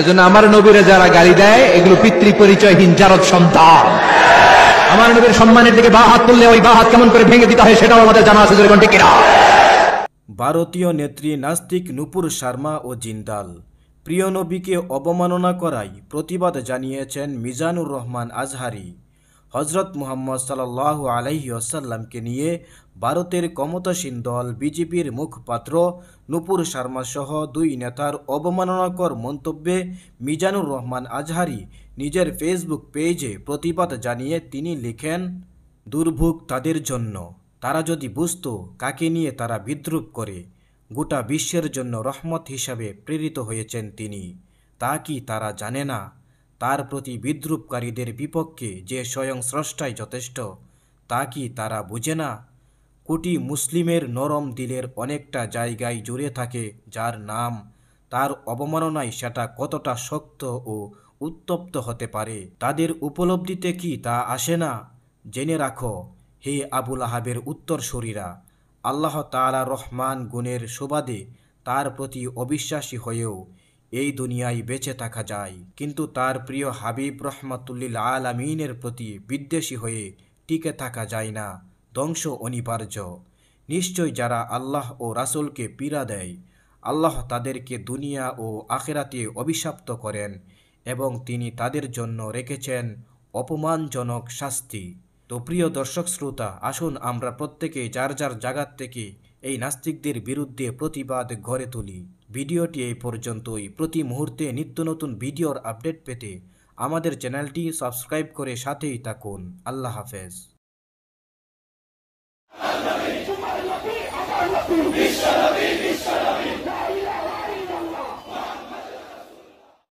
এজন্য আমার নবীরা যারা গালি দেয় এগুলো পিতৃ পরিচয়হীন জারদ সন্তান আমার নবীর সম্মানের দিকে বা হাত তুললে ওই বা হাত কেমন করে ভেঙে দিতে হয় সেটাও আমাদের জানা আছে যেরকম ঠিক ভারতীয় নেত্রী নাস্তিক নুপুর শর্মা ও জিন্দাল প্রিয় নবীকে অবমাননা করায় প্রতিবাদ জানিয়েছেন মিজানুর রহমান আজহারি হজরত মুহাম্মদ সাল আলহি আসাল্লামকে নিয়ে ভারতের ক্ষমতাসীন দল বিজেপির মুখপাত্র নুপুর শর্মা সহ দুই নেতার অবমাননাকর মন্তব্যে মিজানুর রহমান আজহারি নিজের ফেসবুক পেজে প্রতিবাদ জানিয়ে তিনি লিখেন দুর্ভোগ তাদের জন্য তারা যদি বুঝত কাকে নিয়ে তারা বিদ্রুপ করে গোটা বিশ্বের জন্য রহমত হিসাবে প্রেরিত হয়েছেন তিনি তা কি তারা জানে না তার প্রতি বিদ্রুপকারীদের বিপক্ষে যে স্বয়ং স্রষ্টাই যথেষ্ট তা কি তারা বুঝে না কোটি মুসলিমের নরম দিলের অনেকটা জায়গায় জুড়ে থাকে যার নাম তার অবমাননায় সেটা কতটা শক্ত ও উত্তপ্ত হতে পারে তাদের উপলব্ধিতে কি তা আসে না জেনে রাখো হে আবুল আহাবের শরীরা আল্লাহ তালা রহমান গুণের সুবাদে তার প্রতি অবিশ্বাসী হয়েও এই দুনিয়ায় বেঁচে থাকা যায় কিন্তু তার প্রিয় হাবিব রহমাতুল্লিল আমিনের প্রতি বিদ্বেষী হয়ে টিকে থাকা যায় না ধ্বংস অনিবার্য নিশ্চয় যারা আল্লাহ ও রাসুলকে পীড়া দেয় আল্লাহ তাদেরকে দুনিয়া ও আখেরাতে অভিশাপ্ত করেন এবং তিনি তাদের জন্য রেখেছেন অপমানজনক শাস্তি তো প্রিয় দর্শক শ্রোতা আসুন আমরা প্রত্যেকে যার যার জায়গার থেকে এই নাস্তিকদের বিরুদ্ধে প্রতিবাদ গড়ে তুলি ভিডিওটি এই পর্যন্তই প্রতি মুহূর্তে নিত্য নতুন ভিডিওর আপডেট পেতে আমাদের চ্যানেলটি সাবস্ক্রাইব করে সাথেই থাকুন আল্লাহ হাফেজ